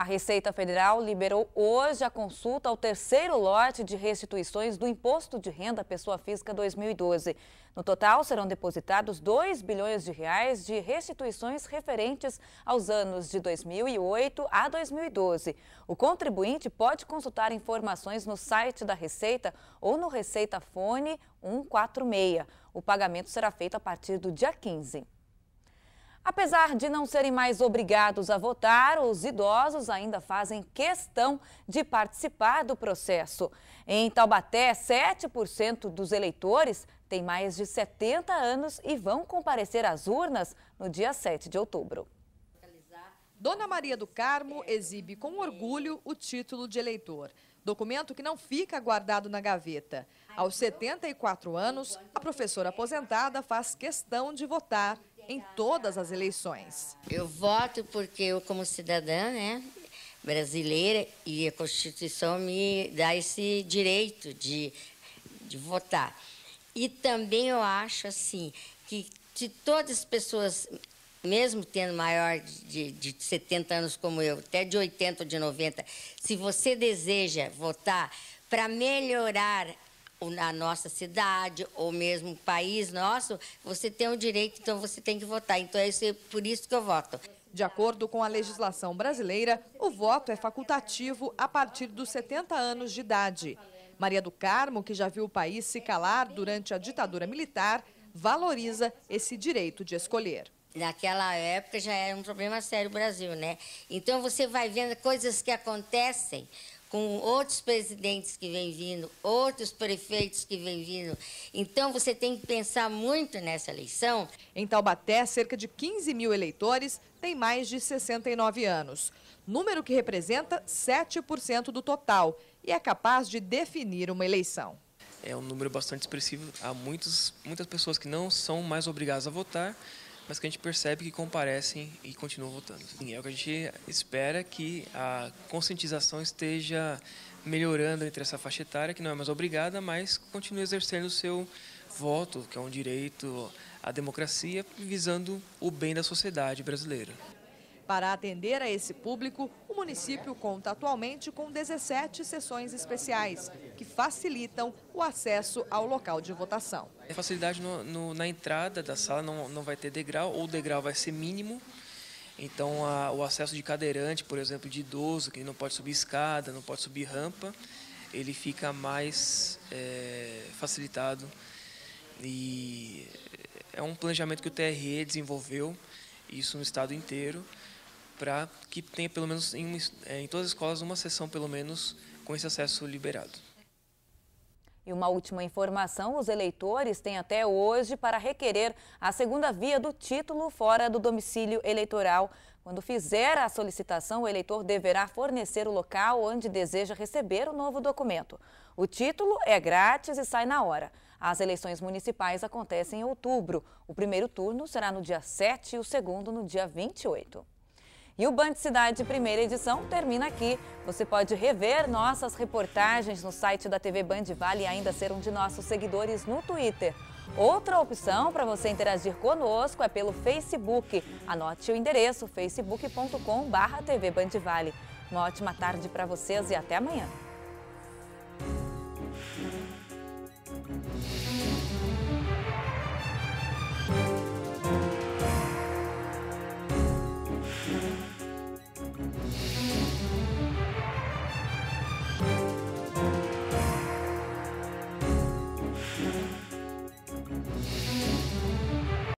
A Receita Federal liberou hoje a consulta ao terceiro lote de restituições do Imposto de Renda Pessoa Física 2012. No total, serão depositados 2 bilhões de reais de restituições referentes aos anos de 2008 a 2012. O contribuinte pode consultar informações no site da Receita ou no Receita Fone 146. O pagamento será feito a partir do dia 15. Apesar de não serem mais obrigados a votar, os idosos ainda fazem questão de participar do processo. Em Taubaté, 7% dos eleitores têm mais de 70 anos e vão comparecer às urnas no dia 7 de outubro. Dona Maria do Carmo exibe com orgulho o título de eleitor, documento que não fica guardado na gaveta. Aos 74 anos, a professora aposentada faz questão de votar em todas as eleições. Eu voto porque eu, como cidadã, né, brasileira, e a Constituição me dá esse direito de, de votar. E também eu acho assim que de todas as pessoas, mesmo tendo maior de, de 70 anos como eu, até de 80 ou de 90, se você deseja votar para melhorar na nossa cidade ou mesmo país nosso, você tem o direito, então você tem que votar. Então é isso, é por isso que eu voto. De acordo com a legislação brasileira, o voto é facultativo a partir dos 70 anos de idade. Maria do Carmo, que já viu o país se calar durante a ditadura militar, valoriza esse direito de escolher. Naquela época já era um problema sério o Brasil, né? Então você vai vendo coisas que acontecem, com outros presidentes que vêm vindo, outros prefeitos que vêm vindo. Então, você tem que pensar muito nessa eleição. Em Taubaté, cerca de 15 mil eleitores têm mais de 69 anos, número que representa 7% do total e é capaz de definir uma eleição. É um número bastante expressivo. Há muitos, muitas pessoas que não são mais obrigadas a votar mas que a gente percebe que comparecem e continuam votando. E é o que a gente espera que a conscientização esteja melhorando entre essa faixa etária, que não é mais obrigada, mas continue exercendo o seu voto, que é um direito à democracia, visando o bem da sociedade brasileira. Para atender a esse público, o município conta atualmente com 17 sessões especiais, que facilitam o acesso ao local de votação. A facilidade no, no, na entrada da sala não, não vai ter degrau, ou o degrau vai ser mínimo, então, a, o acesso de cadeirante, por exemplo, de idoso, que não pode subir escada, não pode subir rampa, ele fica mais é, facilitado. E é um planejamento que o TRE desenvolveu, isso no estado inteiro para que tenha pelo menos em, é, em todas as escolas uma sessão pelo menos com esse acesso liberado. E uma última informação: os eleitores têm até hoje para requerer a segunda via do título fora do domicílio eleitoral. Quando fizer a solicitação, o eleitor deverá fornecer o local onde deseja receber o novo documento. O título é grátis e sai na hora. As eleições municipais acontecem em outubro. O primeiro turno será no dia 7 e o segundo no dia 28. E o Band Cidade Primeira Edição termina aqui. Você pode rever nossas reportagens no site da TV Band Vale e ainda ser um de nossos seguidores no Twitter. Outra opção para você interagir conosco é pelo Facebook. Anote o endereço facebook.com.br TV Uma ótima tarde para vocês e até amanhã.